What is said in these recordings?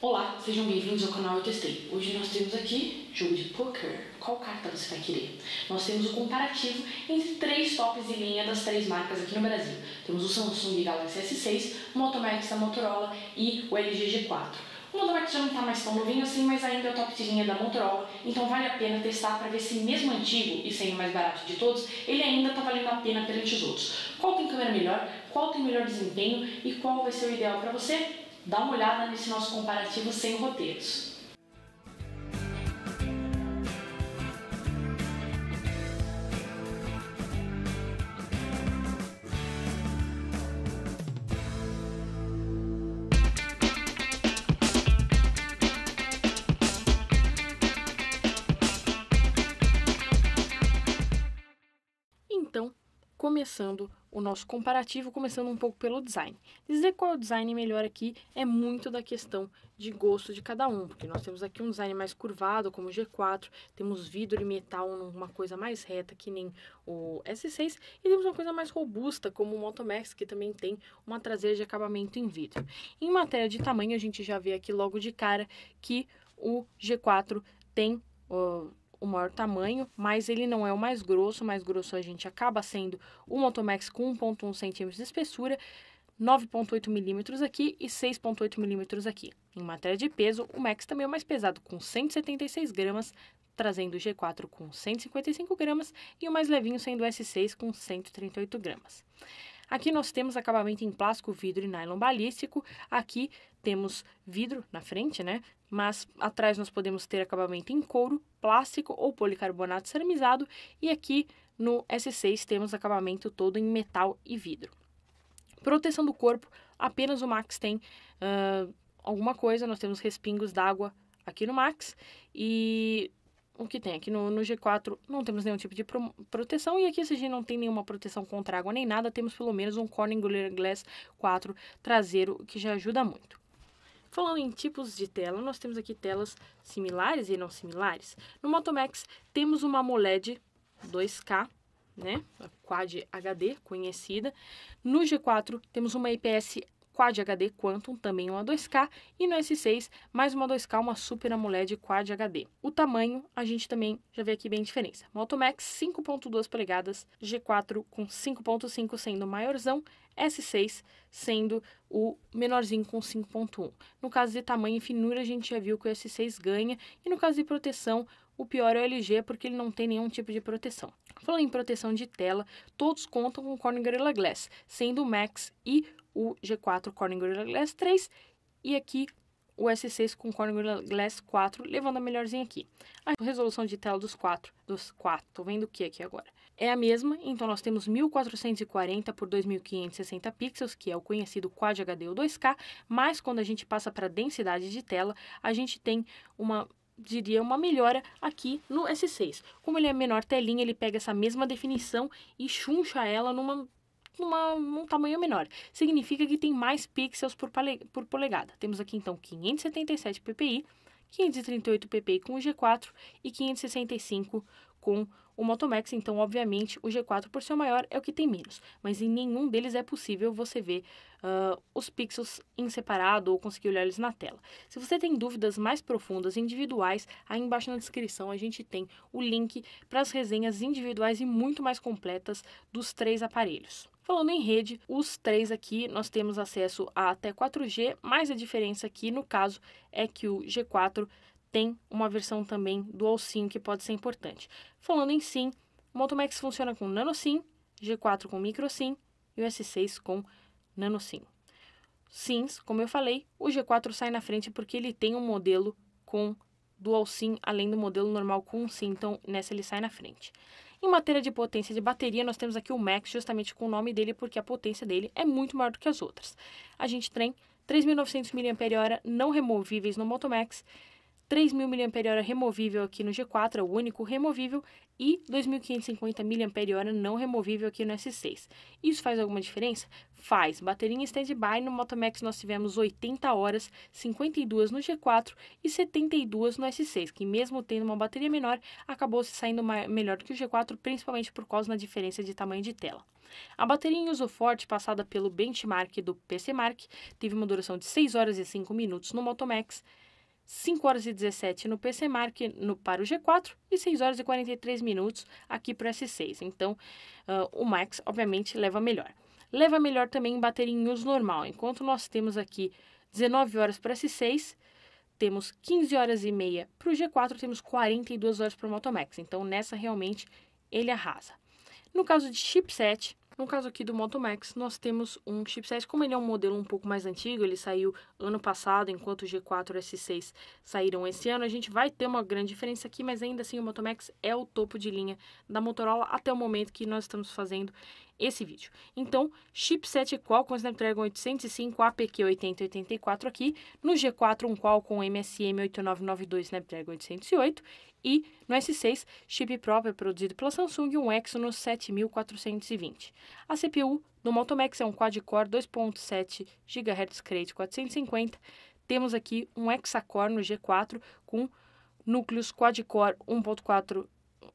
Olá, sejam bem-vindos ao canal Eu Testei. Hoje nós temos aqui jogo de poker. Qual carta você vai querer? Nós temos o um comparativo entre três tops de linha das três marcas aqui no Brasil. Temos o Samsung Galaxy S6, o Moto da Motorola e o LG G4. O Moto já não está mais tão novinho assim, mas ainda é o top de linha da Motorola, então vale a pena testar para ver se mesmo antigo e sendo mais barato de todos, ele ainda está valendo a pena perante os outros. Qual tem câmera melhor, qual tem melhor desempenho e qual vai ser o ideal para você? dá uma olhada nesse nosso comparativo sem roteiros. Então, começando o nosso comparativo, começando um pouco pelo design. Dizer qual é o design melhor aqui é muito da questão de gosto de cada um, porque nós temos aqui um design mais curvado, como o G4, temos vidro e metal numa coisa mais reta, que nem o S6, e temos uma coisa mais robusta, como o Motomax, que também tem uma traseira de acabamento em vidro. Em matéria de tamanho, a gente já vê aqui logo de cara que o G4 tem Uh, o maior tamanho, mas ele não é o mais grosso. O mais grosso a gente acaba sendo o Motomax com 1,1 centímetros de espessura, 9,8 milímetros aqui e 6,8 milímetros aqui. Em matéria de peso, o Max também é o mais pesado, com 176 gramas, trazendo o G4 com 155 gramas e o mais levinho sendo o S6 com 138 gramas. Aqui nós temos acabamento em plástico, vidro e nylon balístico. Aqui temos vidro na frente, né? Mas atrás nós podemos ter acabamento em couro, plástico ou policarbonato ceramizado e aqui no S6 temos acabamento todo em metal e vidro. Proteção do corpo, apenas o Max tem uh, alguma coisa, nós temos respingos d'água aqui no Max e o que tem aqui no, no, G4 não temos nenhum tipo de pro, proteção e aqui esse G não tem nenhuma proteção contra água nem nada, temos pelo menos um Corning Gorilla Glass 4 traseiro que já ajuda muito. Falando em tipos de tela, nós temos aqui telas similares e não similares. No Moto Max temos uma AMOLED 2K, né? A Quad HD conhecida. No G4 temos uma IPS Quad HD Quantum, também uma 2K, e no S6 mais uma 2K, uma Super AMOLED Quad HD. O tamanho, a gente também já vê aqui bem a diferença. Moto Max 5.2 polegadas, G4 com 5.5 sendo maiorzão, S6 sendo o menorzinho com 5.1. No caso de tamanho e finura, a gente já viu que o S6 ganha, e no caso de proteção, o pior é o LG, porque ele não tem nenhum tipo de proteção. Falando em proteção de tela, todos contam com o Corning Gorilla Glass, sendo o Max e o G4 Corning Gorilla Glass 3 e aqui o S6 com Corning Gorilla Glass 4, levando a melhorzinha aqui. A resolução de tela dos quatro, dos quatro, tô vendo o que aqui agora? É a mesma, então nós temos 1440 por 2560 pixels, que é o conhecido Quad HD ou 2K, mas quando a gente passa para densidade de tela, a gente tem uma diria, uma melhora aqui no S6. Como ele é menor telinha, ele pega essa mesma definição e chuncha ela numa numa, num tamanho menor. Significa que tem mais pixels por, por polegada. Temos aqui então 577 ppi, 538 ppi com o G4 e 565 com o Motomax, então, obviamente, o G4, por ser maior, é o que tem menos. Mas em nenhum deles é possível você ver uh, os pixels em separado ou conseguir olhar eles na tela. Se você tem dúvidas mais profundas, individuais, aí embaixo na descrição a gente tem o link para as resenhas individuais e muito mais completas dos três aparelhos. Falando em rede, os três aqui nós temos acesso a até 4G, mas a diferença aqui no caso é que o G4 tem uma versão também do All SIM que pode ser importante. Falando em SIM, o Moto Max funciona com Nano SIM, G4 com Micro SIM e o S6 com Nano SIM. SIMs, como eu falei, o G4 sai na frente porque ele tem um modelo com dual SIM, além do modelo normal com um SIM, então nessa ele sai na frente. Em matéria de potência de bateria, nós temos aqui o Max, justamente com o nome dele, porque a potência dele é muito maior do que as outras. A gente tem 3.900 mAh não removíveis no Moto Max 3.000 mAh removível aqui no G4, é o único removível, e 2.550 mAh não removível aqui no S6. Isso faz alguma diferença? Faz. Bateria em stand-by, no Motomax nós tivemos 80 horas, 52 no G4 e 72 no S6, que mesmo tendo uma bateria menor, acabou se saindo melhor do que o G4, principalmente por causa da diferença de tamanho de tela. A bateria em uso forte, passada pelo benchmark do PCMark, teve uma duração de 6 horas e 5 minutos no Motomax, 5 horas e 17 no PC Mark no, para o G4 e 6 horas e 43 minutos aqui para o S6. Então, uh, o Max, obviamente, leva melhor. Leva melhor também em bateria em uso normal. Enquanto nós temos aqui 19 horas para o S6, temos 15 horas e meia para o G4, temos 42 horas para o Motomax. Então, nessa realmente ele arrasa. No caso de chipset, no caso aqui do Moto Max, nós temos um chipset, como ele é um modelo um pouco mais antigo, ele saiu ano passado, enquanto o G4 e o S6 saíram esse ano, a gente vai ter uma grande diferença aqui, mas ainda assim o Moto Max é o topo de linha da Motorola até o momento que nós estamos fazendo esse vídeo. Então, chipset Qualcomm Snapdragon 805 APQ 8084 aqui, no G4 um Qualcomm MSM 8992 Snapdragon 808 e, no S6, chip próprio produzido pela Samsung, um Exynos 7420. A CPU do Motomex é um quad-core 2.7 GHz Crate 450. Temos aqui um hexacore no G4 com núcleos quad-core 1.4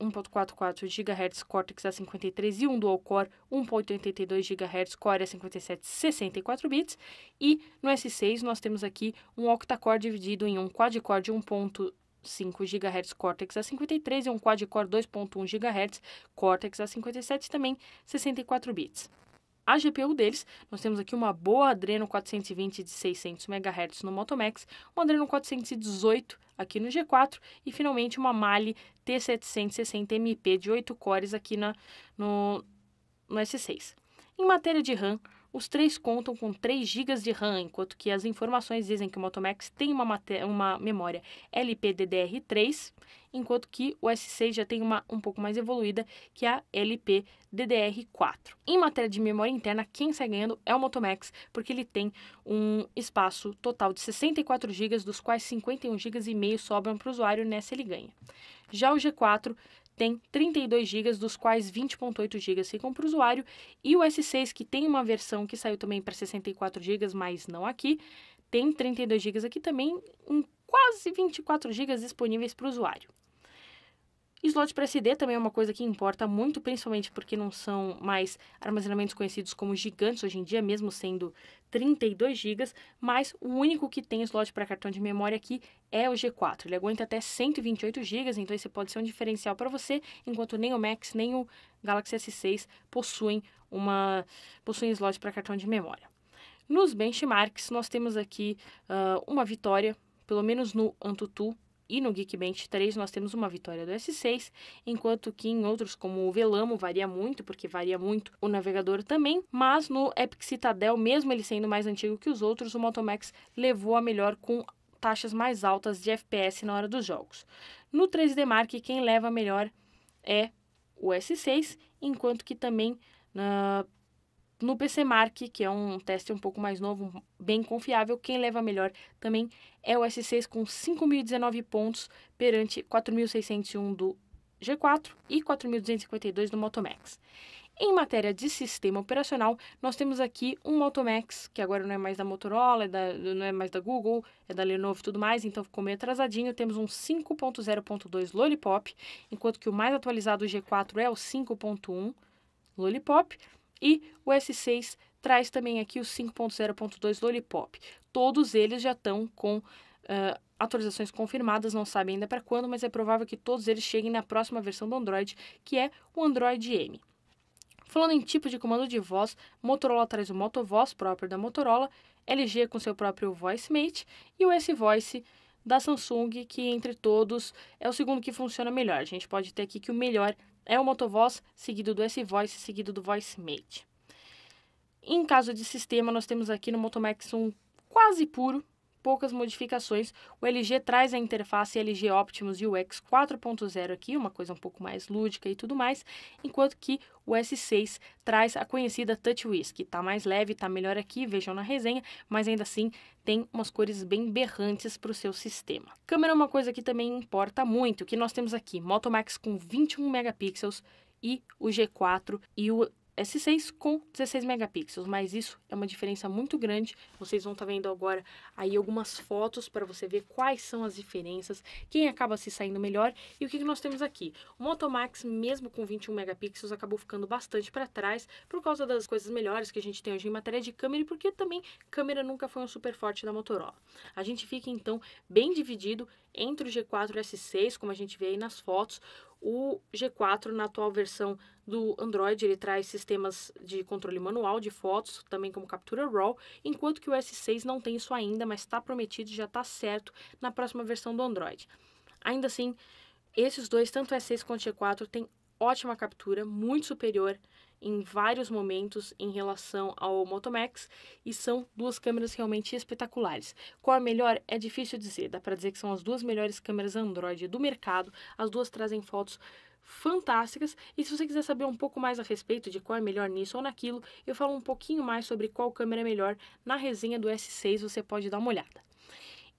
1.44 GHz Cortex A53 e um dual core 1.82 GHz Core A57 64 bits. E no S6 nós temos aqui um octa-core dividido em um quad-core de 5 GHz Cortex A53 e um quad-core 2.1 GHz Cortex A57 também 64 bits. A GPU deles, nós temos aqui uma boa Adreno 420 de 600 MHz no Motomax, uma Adreno 418 aqui no G4 e finalmente uma Mali T760MP de 8 cores aqui na, no, no S6. Em matéria de RAM, os três contam com 3 GB de RAM, enquanto que as informações dizem que o Moto Max tem uma, uma memória LPDDR3, enquanto que o S6 já tem uma um pouco mais evoluída, que é a LPDDR4. Em matéria de memória interna, quem sai ganhando é o Moto Max, porque ele tem um espaço total de 64 GB, dos quais 51 GB e meio sobram para o usuário, nessa ele ganha. Já o G4 tem 32 GB, dos quais 20.8 GB ficam para o usuário, e o S6, que tem uma versão que saiu também para 64 GB, mas não aqui, tem 32 GB aqui também, um quase 24 GB disponíveis para o usuário. Slots para SD também é uma coisa que importa muito, principalmente porque não são mais armazenamentos conhecidos como gigantes hoje em dia, mesmo sendo 32 GB, mas o único que tem slot para cartão de memória aqui é o G4. Ele aguenta até 128 GB, então esse pode ser um diferencial para você, enquanto nem o Max nem o Galaxy S6 possuem uma possuem slot para cartão de memória. Nos benchmarks, nós temos aqui uh, uma vitória, pelo menos no AnTuTu, e no Geekbench 3 nós temos uma vitória do S6, enquanto que em outros como o Velamo varia muito, porque varia muito o navegador também, mas no Epic Citadel, mesmo ele sendo mais antigo que os outros, o Motomax levou a melhor com taxas mais altas de FPS na hora dos jogos. No 3D Mark, quem leva a melhor é o S6, enquanto que também na uh, no PCMark, que é um teste um pouco mais novo, bem confiável, quem leva melhor também é o S6 com 5.019 pontos perante 4.601 do G4 e 4.252 do Motomax. Em matéria de sistema operacional, nós temos aqui um Motomax, que agora não é mais da Motorola, é da, não é mais da Google, é da Lenovo e tudo mais, então ficou meio atrasadinho. Temos um 5.0.2 Lollipop, enquanto que o mais atualizado G4 é o 5.1 Lollipop. E o S6 traz também aqui o 5.0.2 Lollipop. Todos eles já estão com uh, ah, atualizações confirmadas, não sabe ainda para quando, mas é provável que todos eles cheguem na próxima versão do Android, que é o Android M. Falando em tipo de comando de voz, Motorola traz o Moto Voz próprio da Motorola, LG com seu próprio Voice Mate e o S-Voice da Samsung, que entre todos é o segundo que funciona melhor. A gente pode ter aqui que o melhor é o motovoice seguido do S-Voice, seguido do VoiceMate. Em caso de sistema, nós temos aqui no Motomax um quase puro, poucas modificações. O LG traz a interface LG Optimus UX 4.0 aqui, uma coisa um pouco mais lúdica e tudo mais, enquanto que o S6 traz a conhecida Touch Whisk. Tá mais leve, tá melhor aqui, vejam na resenha, mas ainda assim tem umas cores bem berrantes para o seu sistema. Câmera é uma coisa que também importa muito, que nós temos aqui Moto Max com 21 megapixels e o G4 e o é S6 com 16 megapixels, mas isso é uma diferença muito grande. Vocês vão estar tá vendo agora aí algumas fotos para você ver quais são as diferenças, quem acaba se saindo melhor e o que, que nós temos aqui. O Moto Max, mesmo com 21 megapixels, acabou ficando bastante para trás por causa das coisas melhores que a gente tem hoje em matéria de câmera e porque também câmera nunca foi um super forte da Motorola. A gente fica então bem dividido entre o G4 e o S6, como a gente vê aí nas fotos. O G4, na atual versão do Android, ele traz sistemas de controle manual de fotos, também como captura RAW, enquanto que o S6 não tem isso ainda, mas está prometido, já está certo na próxima versão do Android. Ainda assim, esses dois, tanto o S6 quanto o G4, têm ótima captura, muito superior em vários momentos em relação ao Moto Max e são duas câmeras realmente espetaculares. Qual a melhor? É difícil dizer, dá para dizer que são as duas melhores câmeras Android do mercado, as duas trazem fotos fantásticas. E se você quiser saber um pouco mais a respeito de qual é melhor nisso ou naquilo, eu falo um pouquinho mais sobre qual câmera é melhor na resenha do S6, você pode dar uma olhada.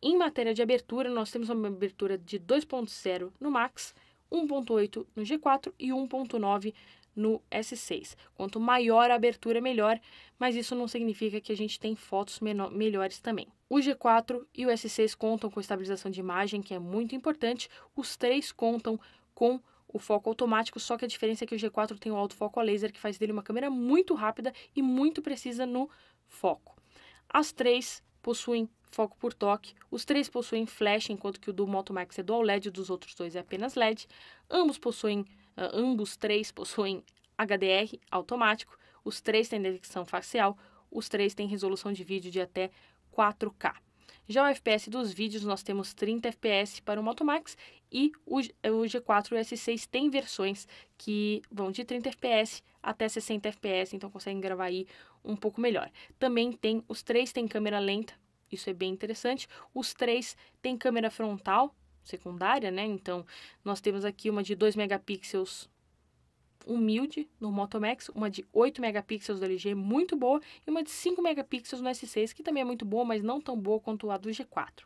Em matéria de abertura, nós temos uma abertura de 2.0 no Max, 1.8 no G4 e 1.9 no S6. Quanto maior a abertura, melhor, mas isso não significa que a gente tem fotos melhores também. O G4 e o S6 contam com estabilização de imagem, que é muito importante. Os três contam com o foco automático, só que a diferença é que o G4 tem o autofoco a laser, que faz dele uma câmera muito rápida e muito precisa no foco. As três possuem foco por toque, os três possuem flash, enquanto que o do Moto Max é dual LED, dos outros dois é apenas LED. Ambos possuem Uh, ambos três possuem HDR automático, os três têm detecção facial, os três têm resolução de vídeo de até 4K. Já o FPS dos vídeos, nós temos 30 FPS para o Moto Max e o G4 e o S6 tem versões que vão de 30 FPS até 60 FPS, então conseguem gravar aí um pouco melhor. Também tem, os três têm câmera lenta, isso é bem interessante. Os três têm câmera frontal, secundária, né? Então, nós temos aqui uma de 2 megapixels humilde no Moto Max, uma de 8 megapixels do LG muito boa e uma de 5 megapixels no S6, que também é muito boa, mas não tão boa quanto a do G4.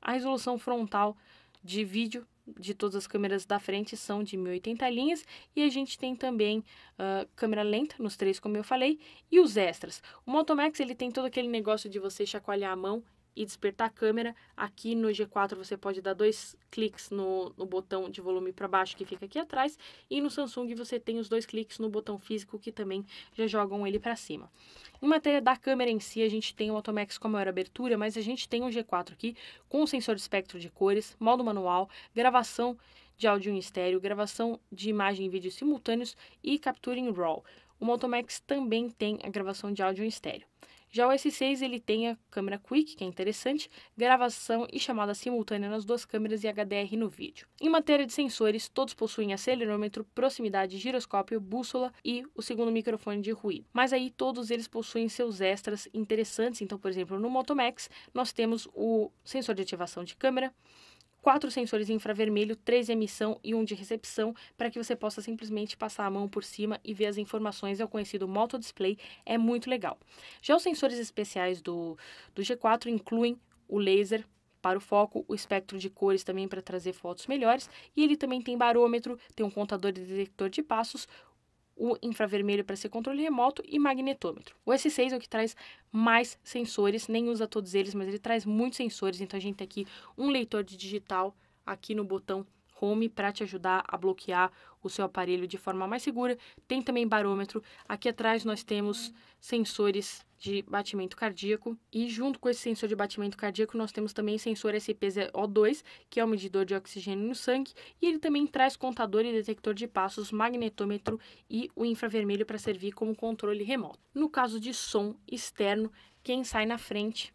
A resolução frontal de vídeo de todas as câmeras da frente são de 1080 linhas e a gente tem também uh, câmera lenta nos três, como eu falei, e os extras. O Moto Max ele tem todo aquele negócio de você chacoalhar a mão e despertar a câmera. Aqui no G4 você pode dar dois cliques no, no botão de volume para baixo que fica aqui atrás e no Samsung você tem os dois cliques no botão físico que também já jogam ele para cima. Em matéria da câmera em si, a gente tem o Automax com a maior abertura, mas a gente tem o G4 aqui com sensor de espectro de cores, modo manual, gravação de áudio em estéreo, gravação de imagem e vídeo simultâneos e captura em RAW. O Motomax também tem a gravação de áudio em estéreo. Já o S6 ele tem a câmera Quick, que é interessante, gravação e chamada simultânea nas duas câmeras e HDR no vídeo. Em matéria de sensores, todos possuem acelerômetro, proximidade, giroscópio, bússola e o segundo microfone de ruído. Mas aí todos eles possuem seus extras interessantes. Então, por exemplo, no Moto Max nós temos o sensor de ativação de câmera, quatro sensores infravermelho, três de emissão e um de recepção, para que você possa simplesmente passar a mão por cima e ver as informações. É o conhecido Moto Display, é muito legal. Já os sensores especiais do, do G4 incluem o laser para o foco, o espectro de cores também para trazer fotos melhores, e ele também tem barômetro, tem um contador de detector de passos, o infravermelho para ser controle remoto e magnetômetro. O S6 é o que traz mais sensores, nem usa todos eles, mas ele traz muitos sensores, então a gente tem aqui um leitor de digital aqui no botão Home para te ajudar a bloquear o seu aparelho de forma mais segura. Tem também barômetro. Aqui atrás nós temos sensores de batimento cardíaco e junto com esse sensor de batimento cardíaco nós temos também sensor SPZO2, que é o medidor de oxigênio no sangue, e ele também traz contador e detector de passos, magnetômetro e o infravermelho para servir como controle remoto. No caso de som externo, quem sai na frente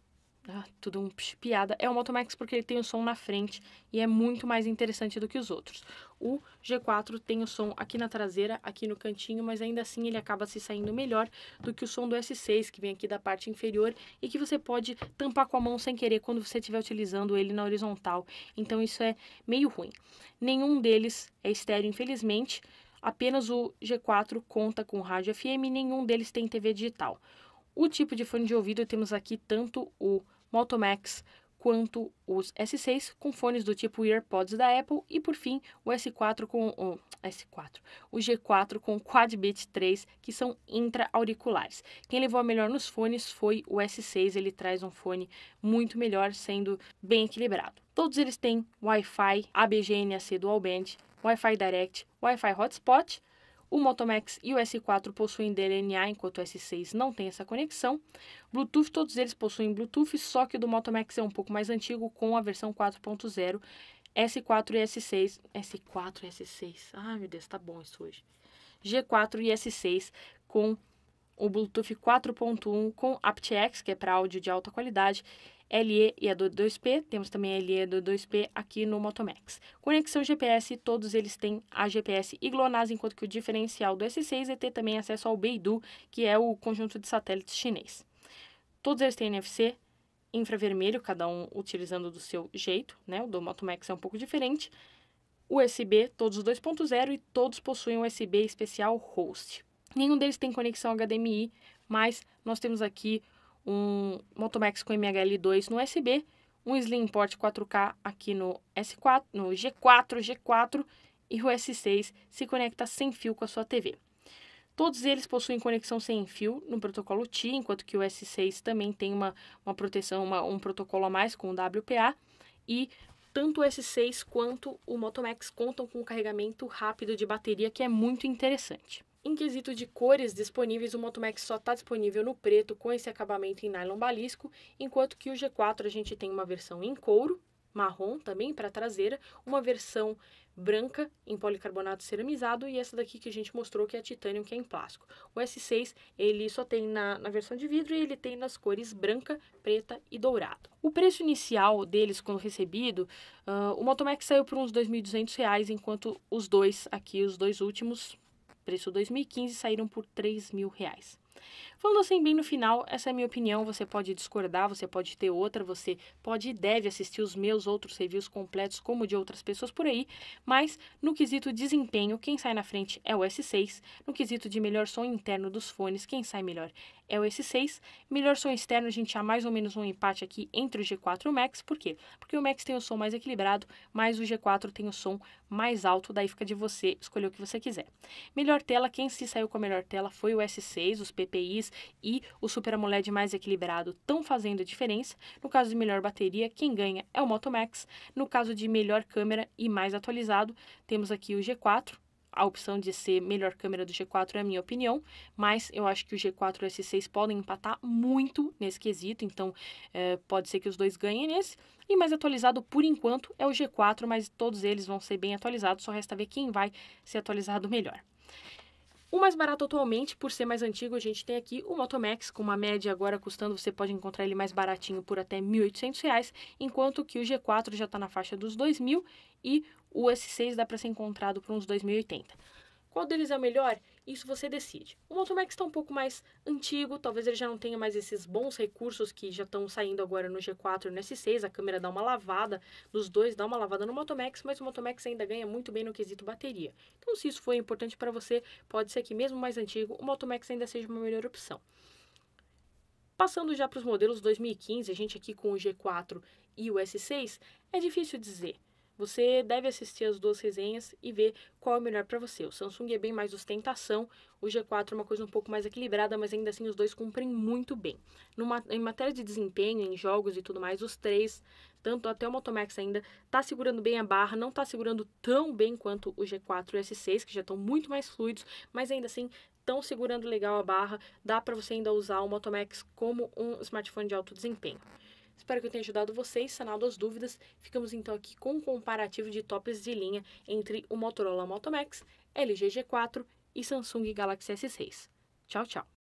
ah, tudo um piada. É o Motomax porque ele tem o som na frente e é muito mais interessante do que os outros. O G4 tem o som aqui na traseira, aqui no cantinho, mas ainda assim ele acaba se saindo melhor do que o som do S6, que vem aqui da parte inferior e que você pode tampar com a mão sem querer quando você estiver utilizando ele na horizontal. Então isso é meio ruim. Nenhum deles é estéreo, infelizmente. Apenas o G4 conta com rádio FM, nenhum deles tem TV digital. O tipo de fone de ouvido temos aqui tanto o Motomax quanto os S6 com fones do tipo EarPods da Apple e por fim o S4 com o S4, o G4 com Quadbit 3, que são intra-auriculares. Quem levou a melhor nos fones foi o S6, ele traz um fone muito melhor, sendo bem equilibrado. Todos eles têm Wi-Fi, ABGNAC Dual Band, Wi-Fi Direct, Wi-Fi Hotspot, o Motomax e o S4 possuem DLNA, enquanto o S6 não tem essa conexão. Bluetooth, todos eles possuem Bluetooth, só que o do Motomax é um pouco mais antigo, com a versão 4.0. S4 e S6. S4 e S6. Ai, meu Deus, tá bom isso hoje. G4 e S6 com o Bluetooth 4.1 com aptX, que é para áudio de alta qualidade, LE e a do 2P, temos também a LE do 2P aqui no Motomax. Conexão GPS, todos eles têm a GPS e GLONASS, enquanto que o diferencial do S6 é ter também acesso ao Beidou, que é o conjunto de satélites chinês. Todos eles têm NFC, infravermelho, cada um utilizando do seu jeito, né? O do Motomax é um pouco diferente. USB, todos 2.0 e todos possuem USB especial host. Nenhum deles tem conexão HDMI, mas nós temos aqui um Motomax com MHL2 no USB, um Slimport 4K aqui no S4, no G4, G4 e o S6 se conecta sem fio com a sua TV. Todos eles possuem conexão sem fio no protocolo TI, enquanto que o S6 também tem uma, uma proteção, uma, um protocolo a mais com o WPA. E tanto o S6 quanto o Motomax contam com um carregamento rápido de bateria, que é muito interessante. Em quesito de cores disponíveis, o Max só está disponível no preto com esse acabamento em nylon balisco, enquanto que o G4 a gente tem uma versão em couro, marrom também para traseira, uma versão branca em policarbonato ceramizado e essa daqui que a gente mostrou que é a titânio que é em plástico. O S6 ele só tem na, na versão de vidro e ele tem nas cores branca, preta e dourado. O preço inicial deles quando recebido, uh, o Max saiu por uns R$ 2.200, enquanto os dois aqui, os dois últimos, Preço 2015 saíram por 3 mil reais. Falando assim, bem no final, essa é a minha opinião. Você pode discordar, você pode ter outra, você pode e deve assistir os meus outros reviews completos, como de outras pessoas por aí. Mas no quesito desempenho, quem sai na frente é o S6. No quesito de melhor som interno dos fones, quem sai melhor é o S6. Melhor som externo, a gente há mais ou menos um empate aqui entre o G4 e o Max. Por quê? Porque o Max tem o som mais equilibrado, mas o G4 tem o som mais alto, daí fica de você escolher o que você quiser. Melhor tela, quem se saiu com a melhor tela foi o S6, os PPIs e o Super AMOLED mais equilibrado estão fazendo a diferença. No caso de melhor bateria, quem ganha é o Moto Max. No caso de melhor câmera e mais atualizado, temos aqui o G4, a opção de ser melhor câmera do G4 é a minha opinião, mas eu acho que o G4 e o S6 podem empatar muito nesse quesito, então é, pode ser que os dois ganhem nesse. E mais atualizado por enquanto é o G4, mas todos eles vão ser bem atualizados, só resta ver quem vai ser atualizado melhor. O mais barato atualmente, por ser mais antigo, a gente tem aqui o Motomax, com uma média agora custando, você pode encontrar ele mais baratinho por até R$ 1.800, enquanto que o G4 já está na faixa dos R$ 2.000 e o S6 dá para ser encontrado por uns 2.080. Qual deles é o melhor? Isso você decide. O Motomax está um pouco mais antigo, talvez ele já não tenha mais esses bons recursos que já estão saindo agora no G4 e no S6. A câmera dá uma lavada nos dois, dá uma lavada no Motomax, mas o Motomax ainda ganha muito bem no quesito bateria. Então, se isso for importante para você, pode ser que mesmo mais antigo, o Motomax ainda seja uma melhor opção. Passando já para os modelos 2015, a gente aqui com o G4 e o S6, é difícil dizer. Você deve assistir as duas resenhas e ver qual é o melhor para você. O Samsung é bem mais ostentação, o G4 é uma coisa um pouco mais equilibrada, mas ainda assim os dois cumprem muito bem. Numa, em matéria de desempenho, em jogos e tudo mais, os três, tanto até o Moto Max ainda, tá segurando bem a barra, não tá segurando tão bem quanto o G4 e o S6, que já estão muito mais fluidos, mas ainda assim estão segurando legal a barra, dá para você ainda usar o Moto Max como um smartphone de alto desempenho. Espero que eu tenha ajudado vocês, sanado as dúvidas. Ficamos então aqui com um comparativo de tops de linha entre o Motorola Moto Max, LG G4 e Samsung Galaxy S6. Tchau, tchau!